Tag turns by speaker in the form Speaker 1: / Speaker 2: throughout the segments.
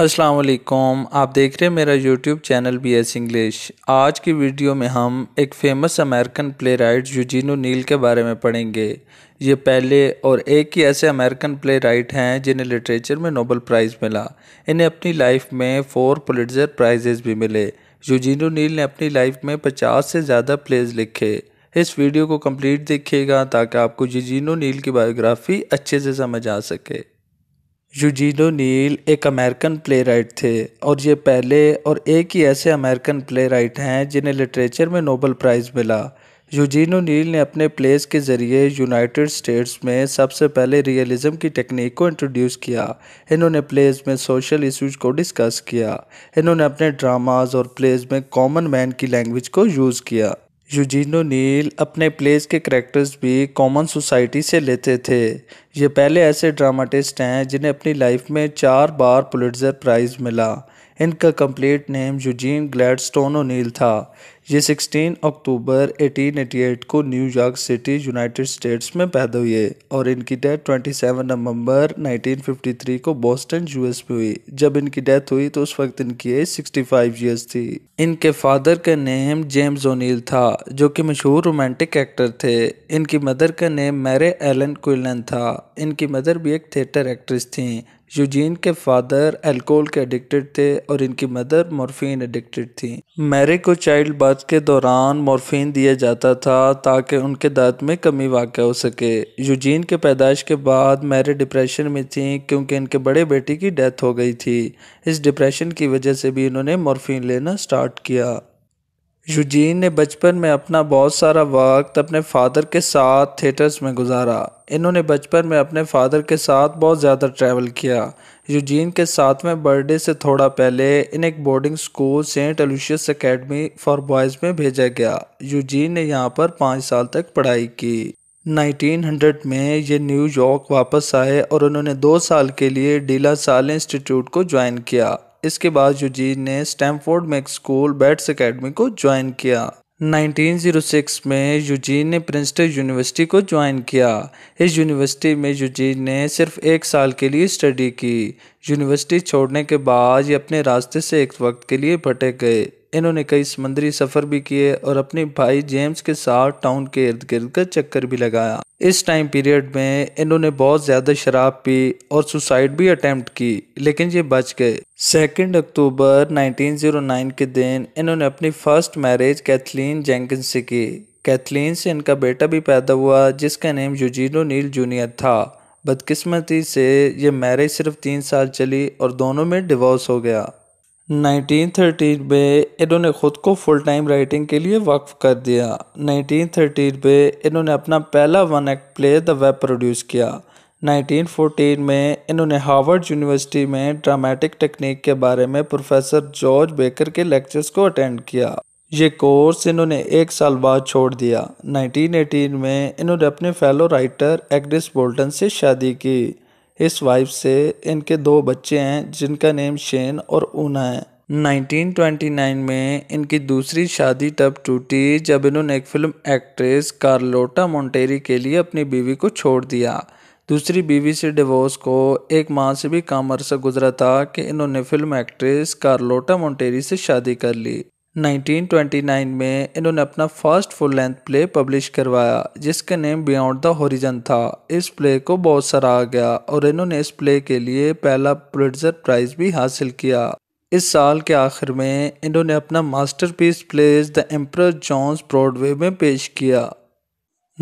Speaker 1: असलकुम आप देख रहे हैं मेरा YouTube channel B S English आज की वीडियो में हम एक famous American playwright Eugene O'Neill के बारे में पढ़ेंगे ये पहले और एक ही ऐसे अमेरिकन प्ले राइट हैं जिन्हें लिटरेचर में नोबल प्राइज़ मिला इन्हें अपनी लाइफ में फ़ोर पोलिटर प्राइजेज़ भी मिले यूजीनो नील ने अपनी लाइफ में पचास से ज़्यादा प्लेज लिखे इस वीडियो को कम्प्लीट देखिएगा ताकि आपको यूजीनो नील की बायोग्राफ़ी अच्छे से समझ आ सके यूजीनो नील एक अमेरिकन प्ले थे और ये पहले और एक ही ऐसे अमेरिकन प्ले हैं जिन्हें लिटरेचर में नोबल प्राइज़ मिला यूजीनो नील ने अपने प्लेस के ज़रिए यूनाइटेड स्टेट्स में सबसे पहले रियलिज़म की टेक्निक को इंट्रोड्यूस किया इन्होंने प्लेस में सोशल इश्यूज को डिस्कस किया इन्होंने अपने ड्रामाज और प्लेस में कॉमन मैन की लैंग्वेज को यूज़ किया यूजीनो नील अपने प्लेस के करेक्टर्स भी कॉमन सोसाइटी से लेते थे ये पहले ऐसे ड्रामाटिस्ट हैं जिन्हें अपनी लाइफ में चार बार पुलिटजर प्राइज़ मिला इनका complete name Eugene Gladstone O'Neill था ये 16 अक्टूबर 1888 को न्यूयॉर्क सिटी यूनाइटेड स्टेट्स में पैदा हुए और इनकी डेथ 27 नवंबर 1953 को बोस्टन यूएस में हुई जब इनकी डेथ हुई तो उस वक्त इनकी एज 65 ईयर्स थी इनके फादर का नेम जेम्स ओनील था जो कि मशहूर रोमांटिक एक्टर थे इनकी मदर का नेम मैरे एलन क्विलन था इनकी मदर भी एक थिएटर एक्ट्रेस थी यूजीन के फादर अल्कोहल के एडिक्टेड थे और इनकी मदर मॉर्फिन एडिक्टेड थी मैरी को चाइल्ड बर्थ के दौरान मॉर्फिन दिया जाता था ताकि उनके दर्द में कमी वाक़ हो सके यूजीन के पैदाइश के बाद मैरी डिप्रेशन में थी क्योंकि इनके बड़े बेटे की डेथ हो गई थी इस डिप्रेशन की वजह से भी इन्होंने मॉर्फिन लेना स्टार्ट किया यूजीन ने बचपन में अपना बहुत सारा वक्त अपने फादर के साथ थिएटर्स में गुजारा इन्होंने बचपन में अपने फादर के साथ बहुत ज़्यादा ट्रैवल किया यूजीन के सातवें बर्थडे से थोड़ा पहले इन्हें एक boarding school Saint Aloysius Academy for boys में भेजा गया यूजीन ने यहाँ पर पाँच साल तक पढ़ाई की 1900 में ये न्यूयॉर्क वापस आए और उन्होंने दो साल के लिए डीला साल इंस्टीट्यूट को ज्वाइन किया इसके बाद यूजीन ने स्टैमफोर्ड में एक स्कूल बैट्स अकेडमी को ज्वाइन किया 1906 में यूजीन ने प्रिंसटन यूनिवर्सिटी को ज्वाइन किया इस यूनिवर्सिटी में यूजीन ने सिर्फ एक साल के लिए स्टडी की यूनिवर्सिटी छोड़ने के बाद ये अपने रास्ते से एक वक्त के लिए भटक गए इन्होंने कई समंदरी सफ़र भी किए और अपने भाई जेम्स के साथ टाउन के इर्द गिर्द का चक्कर भी लगाया इस टाइम पीरियड में इन्होंने बहुत ज़्यादा शराब पी और सुसाइड भी अटैम्प्ट की लेकिन ये बच गए सेकेंड अक्टूबर 1909 के दिन इन्होंने अपनी फर्स्ट मैरिज कैथलीन जेंकिन से की कैथलीन से इनका बेटा भी पैदा हुआ जिसका नेम यूजीनो नील जूनियर था बदकिस्मती से ये मैरिज सिर्फ तीन साल चली और दोनों में डिवोर्स हो गया 1930 में इन्होंने ख़ुद को फुल टाइम राइटिंग के लिए वक्फ कर दिया 1930 में इन्होंने अपना पहला one act play the Web produce किया 1914 में इन्होंने हार्वर्ड यूनिवर्सिटी में ड्रामेटिक टेक्निक के बारे में प्रोफेसर जॉर्ज बेकर के लेक्चर्स को अटेंड किया ये कोर्स इन्होंने एक साल बाद छोड़ दिया 1918 में इन्होंने अपने फेलो राइटर एग्डिस बोल्टन से शादी की इस वाइफ से इनके दो बच्चे हैं जिनका नेम शेन और ऊना है 1929 में इनकी दूसरी शादी तब टूटी जब इन्होंने एक फिल्म एक्ट्रेस कार्लोटा मोंटेरी के लिए अपनी बीवी को छोड़ दिया दूसरी बीवी से डिवोर्स को एक माह से भी कम अरसा गुजरा था कि इन्होंने फिल्म एक्ट्रेस कार्लोटा मोंटेरी से शादी कर ली 1929 में इन्होंने अपना first full length play publish करवाया जिसका नेम बियॉन्ड द होरिजन था इस प्ले को बहुत सराहा गया और इन्होंने इस प्ले के लिए पहला पुलिटजर प्राइज भी हासिल किया इस साल के आखिर में इन्होंने अपना masterpiece plays the Emperor Jones Broadway में पेश किया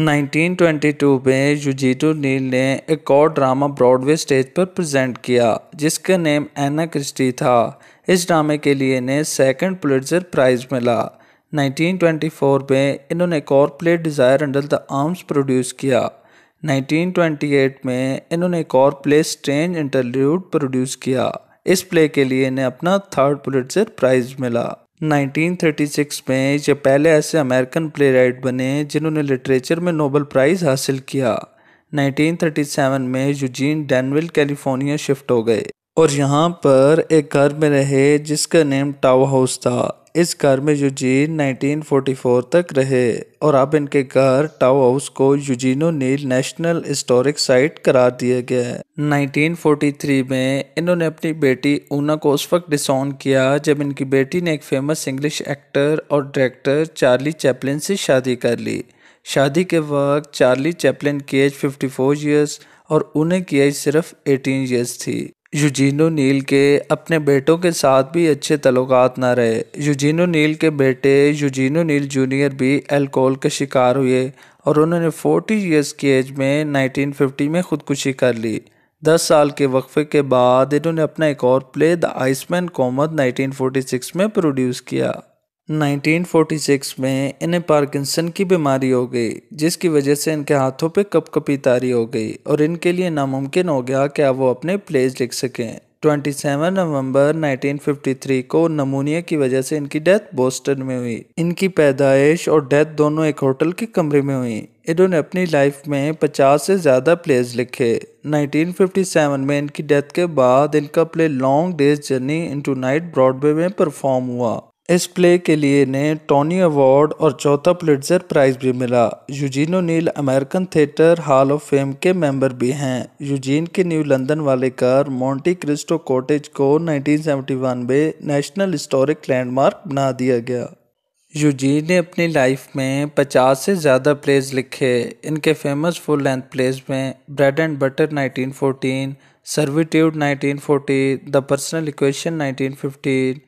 Speaker 1: 1922 में युजीटो नील ने एक और ड्रामा ब्रॉडवे स्टेज पर प्रेजेंट किया जिसका नेम एना क्रिस्टी था इस ड्रामे के लिए इन्हें सेकंड पुलिटजर प्राइज मिला 1924 में इन्होंने एक और play Desire Under the Elms produce किया 1928 में इन्होंने एक और प्ले स्ट्रेंज इंटरल्यूड प्रोड्यूस किया इस प्ले के लिए इन्हें अपना थर्ड पुलिटजर प्राइज मिला 1936 में ये पहले ऐसे अमेरिकन प्ले राइट बने जिन्होंने लिटरेचर में नोबल प्राइज़ हासिल किया 1937 में यूजीन डैनविल कैलिफोर्निया शिफ्ट हो गए और यहाँ पर एक घर में रहे जिसका नेम टाव हाउस था इस घर में यूजीन 1944 तक रहे और अब इनके घर टाउ हाउस को Eugene O'Neill national historic site करार दिया गया है 1943 में इन्होंने अपनी बेटी ऊना को उस वक्त डिसऑन किया जब इनकी बेटी ने एक फेमस इंग्लिश एक्टर और डायरेक्टर चार्ली चैपलिन से शादी कर ली शादी के वक्त चार्ली चैपलिन की एज 54 ईयर्स और उन्हें की एज सिर्फ 18 ईयर्स थी यूजीनो नील के अपने बेटों के साथ भी अच्छे तलुक न रहे यूजीनो नील के बेटे यूजीनो नील जूनियर भी अल्कोहल के शिकार हुए और उन्होंने 40 इयर्स की एज में 1950 में ख़ुदकुशी कर ली 10 साल के वक्फे के बाद इन्होंने अपना एक और प्ले द आइसमैन कॉमद 1946 में प्रोड्यूस किया 1946 में इन्हें पार्किंसन की बीमारी हो गई जिसकी वजह से इनके हाथों पे कपकपी तारी हो गई और इनके लिए नामुमकिन हो गया कि वो अपने प्लेज लिख सकें 27 नवंबर 1953 को नमूनिया की वजह से इनकी डेथ बोस्टन में हुई इनकी पैदाइश और डेथ दोनों एक होटल के कमरे में हुई इन्होंने अपनी लाइफ में 50 से ज़्यादा प्लेज लिखे 1957 में इनकी डेथ के बाद इनका play Long Day's Journey into Night Broadway में परफॉर्म हुआ इस प्ले के लिए इन्हें टॉनी अवार्ड और चौथा प्लेटर प्राइज भी मिला Eugene O'Neill American theatre hall of fame के मेंबर भी हैं यूजीन के न्यू लंदन वाले कार मोंटी क्रिस्टो कॉटेज को 1971 में नेशनल हिस्टोरिक लैंडमार्क बना दिया गया यूजीन ने अपनी लाइफ में 50 से ज़्यादा प्लेज लिखे इनके फेमस फुल लेंथ प्लेज में Bread and Butter 1914, Servitude 1940, the Personal Equation 1915,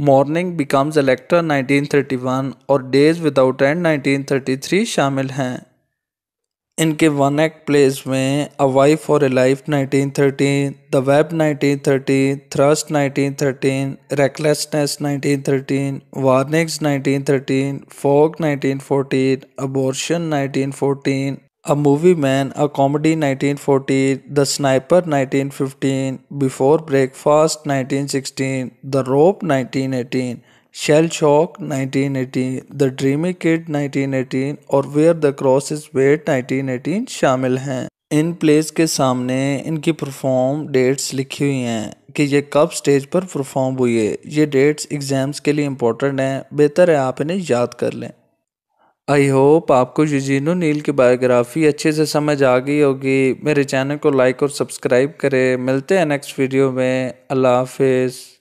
Speaker 1: Morning Becomes Electra 1931 और डेज विदाउट एंड 1933 शामिल हैं इनके वन एक्ट प्लेस में अ वाइफ और a life 1913, the Web 1913, Thirst 1913, Recklessness 1913, Warnings 1913, nineteen 1914, Abortion 1914, A Movie Man, A Comedy 1940, The Sniper 1915, Before Breakfast 1916, The Rope 1918, Shell Shock 1918, The Dreamy Kid 1918 और Where the Cross is Weird 1918 शामिल हैं in place के सामने इनकी perform dates लिखी हुई हैं कि ये कब स्टेज पर परफॉर्म हुई है ये डेट्स एग्ज़ाम्स के लिए इम्पोर्टेंट हैं बेहतर है आप इन्हें याद कर लें आई होप आपको यूजीनो नील की बायोग्राफी अच्छे से समझ आ गई होगी मेरे चैनल को लाइक और सब्सक्राइब करें मिलते हैं नेक्स्ट वीडियो में अल्लाह हाफिज़